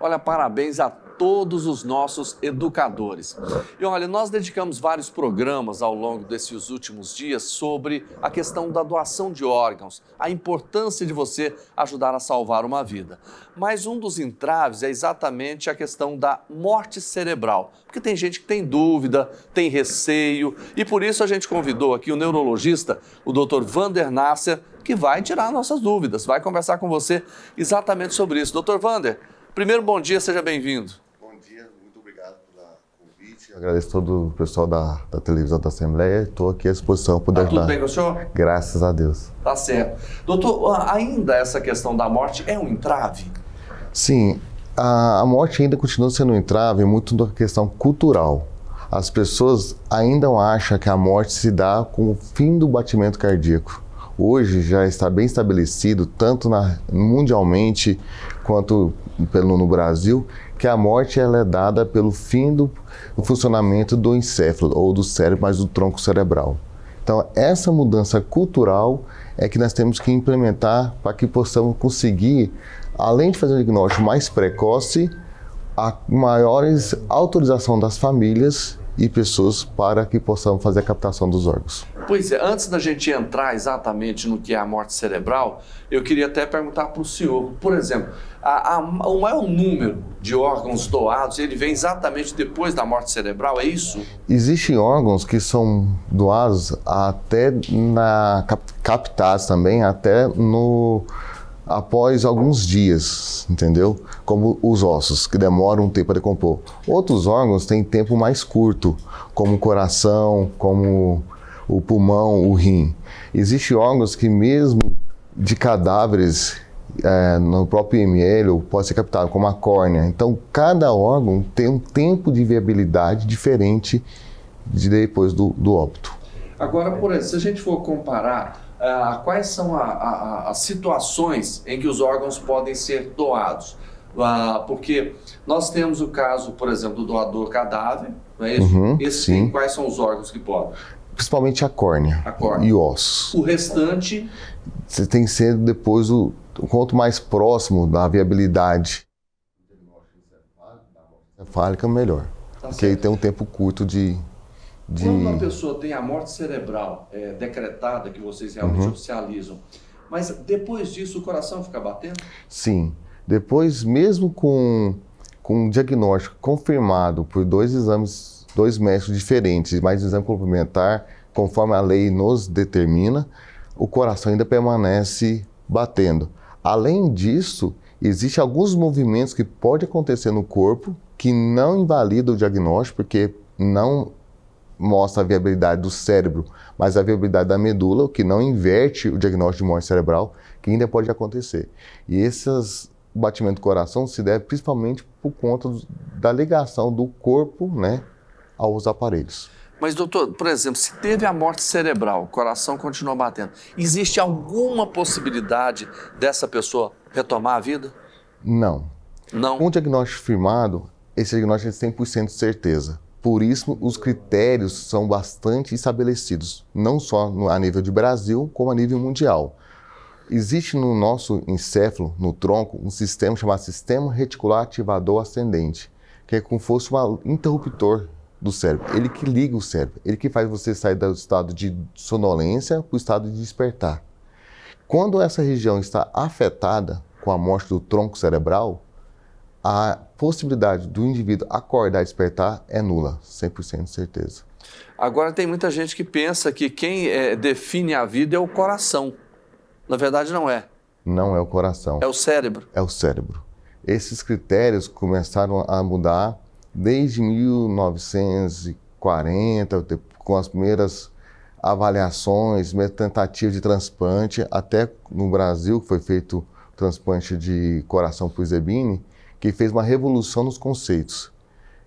Olha, parabéns a todos os nossos educadores. E olha, nós dedicamos vários programas ao longo desses últimos dias sobre a questão da doação de órgãos, a importância de você ajudar a salvar uma vida. Mas um dos entraves é exatamente a questão da morte cerebral, porque tem gente que tem dúvida, tem receio, e por isso a gente convidou aqui o neurologista, o Dr. Vander Nasser, que vai tirar nossas dúvidas, vai conversar com você exatamente sobre isso. Dr. Vander, Primeiro, bom dia, seja bem-vindo. Bom dia, muito obrigado pelo convite. Agradeço todo o pessoal da, da televisão da Assembleia. Estou aqui à disposição para ajudar. Tá tudo bem com o senhor? Graças a Deus. Tá certo. Doutor, ah, ainda essa questão da morte é um entrave? Sim, a, a morte ainda continua sendo um entrave, muito da questão cultural as pessoas ainda acham que a morte se dá com o fim do batimento cardíaco. Hoje já está bem estabelecido, tanto na, mundialmente quanto pelo, no Brasil, que a morte ela é dada pelo fim do, do funcionamento do encéfalo, ou do cérebro, mas do tronco cerebral. Então, essa mudança cultural é que nós temos que implementar para que possamos conseguir, além de fazer um diagnóstico mais precoce, a maiores autorização das famílias e pessoas para que possamos fazer a captação dos órgãos. Pois é, antes da gente entrar exatamente no que é a morte cerebral, eu queria até perguntar para o senhor, por exemplo, a, a, o maior número de órgãos doados, ele vem exatamente depois da morte cerebral, é isso? Existem órgãos que são doados até na captados também, até no após alguns dias, entendeu? Como os ossos, que demoram um tempo para decompor. Outros órgãos têm tempo mais curto, como o coração, como o pulmão, o rim. Existem órgãos que mesmo de cadáveres é, no próprio IML pode ser captado, como a córnea. Então, cada órgão tem um tempo de viabilidade diferente de depois do, do óbito. Agora, por exemplo, se a gente for comparar ah, quais são a, a, as situações em que os órgãos podem ser doados. Ah, porque nós temos o caso, por exemplo, do doador cadáver, não é isso? Uhum, Esse, sim. Quais são os órgãos que podem? Principalmente a córnea, a córnea. e ossos. O restante. Você tem que ser depois o Quanto mais próximo da viabilidade cefálica, melhor. Tá porque certo. aí tem um tempo curto de, de... Quando uma pessoa tem a morte cerebral é, decretada, que vocês realmente uhum. oficializam, mas depois disso o coração fica batendo? Sim. Depois, mesmo com, com um diagnóstico confirmado por dois exames, dois médicos diferentes, mais um exame complementar, conforme a lei nos determina, o coração ainda permanece batendo. Além disso, existem alguns movimentos que podem acontecer no corpo que não invalidam o diagnóstico, porque não mostra a viabilidade do cérebro, mas a viabilidade da medula, o que não inverte o diagnóstico de morte cerebral, que ainda pode acontecer. E esses batimentos do coração se deve principalmente por conta da ligação do corpo, né, aos aparelhos. Mas, doutor, por exemplo, se teve a morte cerebral, o coração continua batendo, existe alguma possibilidade dessa pessoa retomar a vida? Não. Não. Com um diagnóstico firmado, esse diagnóstico é 100% de certeza. Por isso, os critérios são bastante estabelecidos, não só no, a nível de Brasil, como a nível mundial. Existe no nosso encéfalo, no tronco, um sistema chamado Sistema Reticular Ativador Ascendente, que é como se fosse um interruptor do cérebro. Ele que liga o cérebro, ele que faz você sair do estado de sonolência para o estado de despertar. Quando essa região está afetada com a morte do tronco cerebral, a possibilidade do indivíduo acordar e despertar é nula, 100% de certeza. Agora, tem muita gente que pensa que quem é, define a vida é o coração. Na verdade, não é. Não é o coração. É o cérebro. É o cérebro. Esses critérios começaram a mudar desde 1940, com as primeiras avaliações, tentativas de transplante, até no Brasil, que foi feito transplante de coração para o Zebini, que fez uma revolução nos conceitos.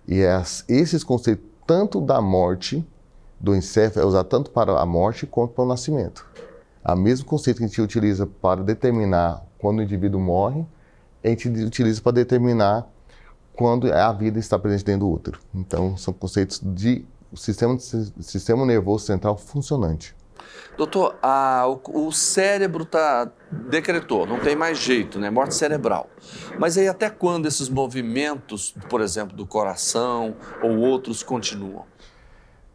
E é as, esses conceitos, tanto da morte, do encéfalo, é usado tanto para a morte quanto para o nascimento. O mesmo conceito que a gente utiliza para determinar quando o indivíduo morre, a gente utiliza para determinar quando a vida está presente dentro do útero. Então, são conceitos de sistema, sistema nervoso central funcionante. Doutor, a, o, o cérebro tá, decretou, não tem mais jeito, né? Morte cerebral. Mas aí até quando esses movimentos, por exemplo, do coração ou outros, continuam?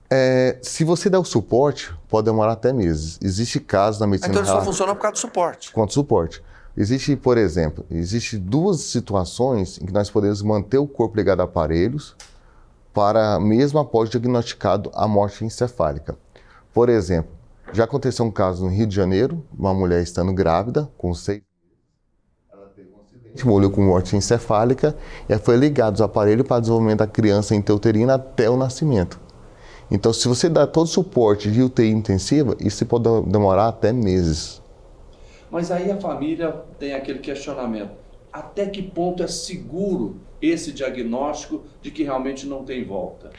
É, se você der o suporte, pode demorar até meses. Existe casos na ah, então medicina. Então isso só funciona por causa do suporte. Quanto suporte. Existe, por exemplo, existe duas situações em que nós podemos manter o corpo ligado a aparelhos para mesmo após diagnosticado a morte encefálica. Por exemplo, já aconteceu um caso no Rio de Janeiro, uma mulher estando grávida, com seis ela teve um acidente, morreu com morte encefálica e foi ligado os aparelhos para desenvolvimento da criança intrauterina até o nascimento. Então, se você dá todo o suporte de UTI intensiva, isso pode demorar até meses. Mas aí a família tem aquele questionamento: até que ponto é seguro esse diagnóstico de que realmente não tem volta?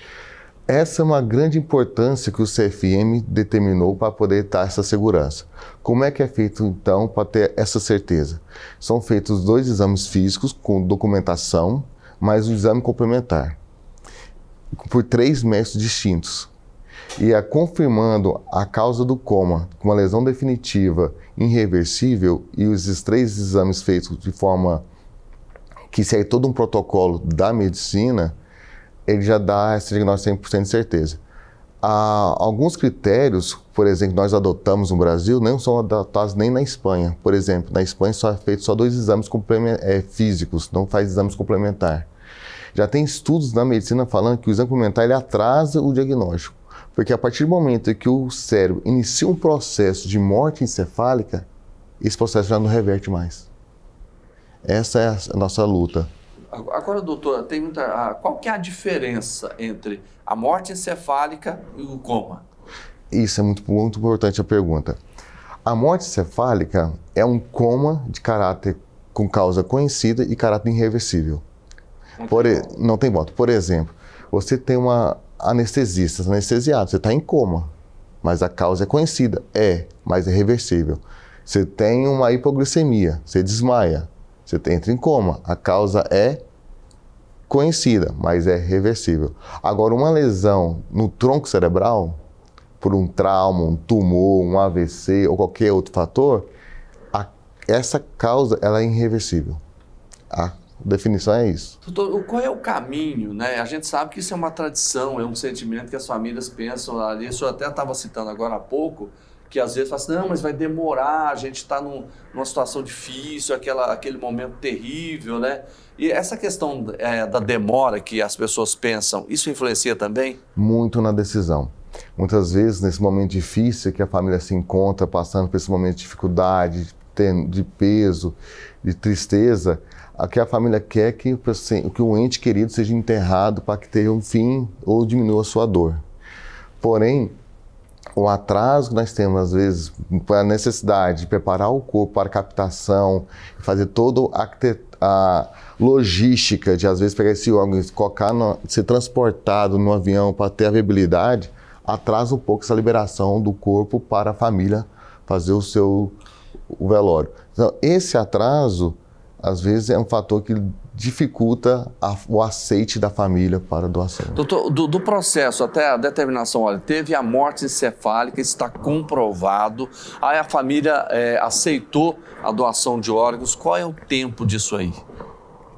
Essa é uma grande importância que o CFM determinou para poder estar essa segurança. Como é que é feito então para ter essa certeza? São feitos dois exames físicos com documentação, mais um exame complementar, por três mestres distintos. E a é confirmando a causa do coma com uma lesão definitiva irreversível e os três exames feitos de forma que segue todo um protocolo da medicina, ele já dá esse diagnóstico 100% de certeza. Há ah, alguns critérios, por exemplo, nós adotamos no Brasil, não são adotados nem na Espanha. Por exemplo, na Espanha só é feito só dois exames é, físicos, não faz exames complementares. Já tem estudos na medicina falando que o exame complementar ele atrasa o diagnóstico, porque a partir do momento que o cérebro inicia um processo de morte encefálica, esse processo já não reverte mais. Essa é a nossa luta. Agora, doutora, tem muita. Ah, qual que é a diferença entre a morte encefálica e o coma? Isso é muito, muito importante a pergunta. A morte encefálica é um coma de caráter com causa conhecida e caráter irreversível. Não Por, tem volta. não tem volta. Por exemplo, você tem uma anestesista é anestesiado, você está em coma, mas a causa é conhecida. É, mas é reversível. Você tem uma hipoglicemia, você desmaia, você entra em coma. A causa é conhecida, mas é reversível. Agora, uma lesão no tronco cerebral, por um trauma, um tumor, um AVC ou qualquer outro fator, a, essa causa ela é irreversível. A definição é isso. Doutor, qual é o caminho? Né? A gente sabe que isso é uma tradição, é um sentimento que as famílias pensam ali. O senhor até estava citando agora há pouco que às vezes fala assim, não, mas vai demorar, a gente está num, numa situação difícil, aquela, aquele momento terrível, né? E essa questão é, da demora que as pessoas pensam, isso influencia também? Muito na decisão. Muitas vezes, nesse momento difícil que a família se encontra, passando por esse momento de dificuldade, de peso, de tristeza, a que a família quer que, que o ente querido seja enterrado para que tenha um fim ou diminua a sua dor. Porém, o atraso que nós temos, às vezes, a necessidade de preparar o corpo para captação, fazer toda a, a logística de, às vezes, pegar esse órgão e colocar, no, ser transportado no avião para ter a viabilidade, atrasa um pouco essa liberação do corpo para a família fazer o seu o velório. Então, esse atraso, às vezes, é um fator que dificulta a, o aceite da família para a doação. Doutor, do, do, processo até a determinação, olha, teve a morte encefálica, está comprovado, aí a família é, aceitou a doação de órgãos, qual é o tempo disso aí?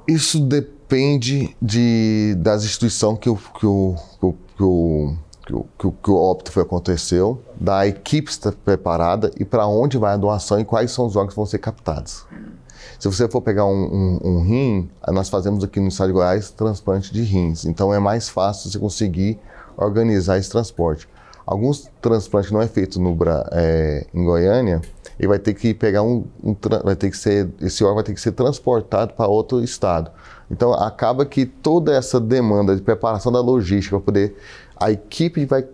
Isso depende de, das instituições que o, que que o, que o, que o, que o óbito foi, aconteceu, da equipe está preparada e para onde vai a doação e quais são os órgãos que vão ser captados. Se você for pegar um, um, um rim, nós fazemos aqui no estado de Goiás transplante de rins. Então é mais fácil você conseguir organizar esse transporte. Alguns transplantes não é feito no, é, em Goiânia, e vai ter que pegar um, um, vai ter que ser esse órgão vai ter que ser transportado para outro estado. Então acaba que toda essa demanda de preparação da logística para poder a equipe vai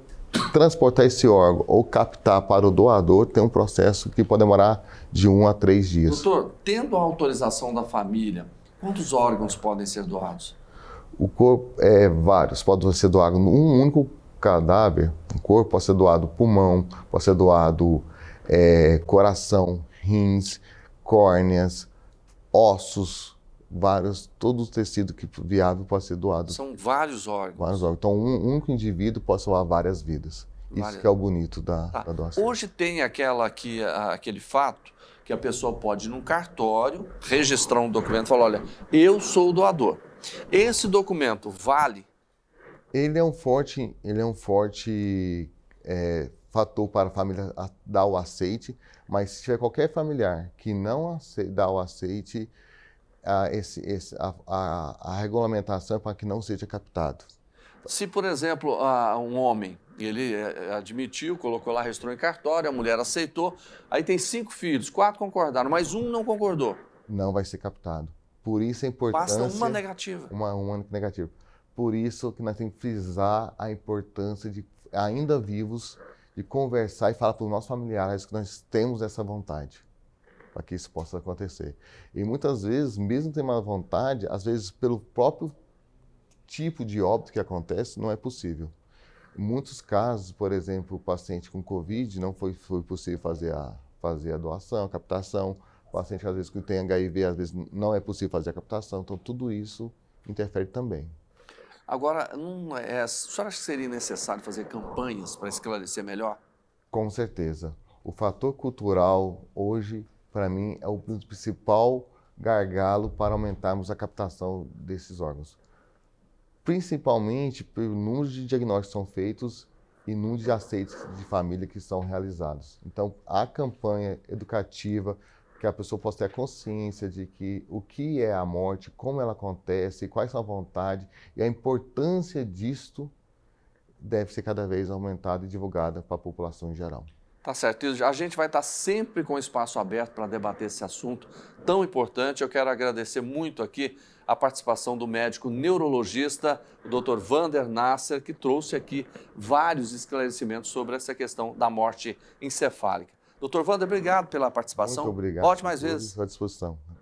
transportar esse órgão ou captar para o doador tem um processo que pode demorar de um a três dias. Doutor, tendo a autorização da família, quantos órgãos podem ser doados? O corpo é vários, pode ser doado um único cadáver, um corpo pode ser doado pulmão, pode ser doado é, coração, rins, córneas, ossos, vários, todo o tecido que viável pode ser doado. São vários órgãos. Vários órgãos. Então, um único um indivíduo pode salvar várias vidas. Várias. Isso que é o bonito da, tá. da doação. Hoje tem aquela que, aquele fato que a pessoa pode ir num cartório, registrar um documento e falar, olha, eu sou o doador. Esse documento vale? Ele é um forte, ele é um forte é, fator para a família dar o aceite, mas se tiver qualquer familiar que não dá o aceite, a, esse, esse, a, a, a regulamentação para que não seja captado. Se, por exemplo, um homem, ele é, é, admitiu, colocou lá, registrou em cartório, a mulher aceitou, aí tem cinco filhos, quatro concordaram, mas um não concordou. Não vai ser captado. Por isso é importante Basta uma negativa. Uma, uma negativa. Por isso que nós temos que frisar a importância de, ainda vivos, de conversar e falar para os nossos familiares que nós temos essa vontade para que isso possa acontecer. E muitas vezes, mesmo tendo uma vontade, às vezes pelo próprio tipo de óbito que acontece, não é possível. Em muitos casos, por exemplo, o paciente com Covid não foi, foi possível fazer a, fazer a doação, a captação. O paciente, às vezes, que tem HIV, às vezes não é possível fazer a captação. Então, tudo isso interfere também. Agora, não é, a é, acha que seria necessário fazer campanhas para esclarecer melhor? Com certeza. O fator cultural hoje para mim, é o principal gargalo para aumentarmos a captação desses órgãos. Principalmente pelo número de diagnósticos que são feitos e número de aceites de família que são realizados. Então, a campanha educativa, que a pessoa possa ter a consciência de que o que é a morte, como ela acontece, quais são a vontade e a importância disto deve ser cada vez aumentada e divulgada para a população em geral. Tá certo. A gente vai estar sempre com espaço aberto para debater esse assunto tão importante. Eu quero agradecer muito aqui a participação do médico neurologista, o Dr. Vander Nasser, que trouxe aqui vários esclarecimentos sobre essa questão da morte encefálica. Dr. Vander, obrigado pela participação. Muito obrigado. Ótimas vezes. À disposição.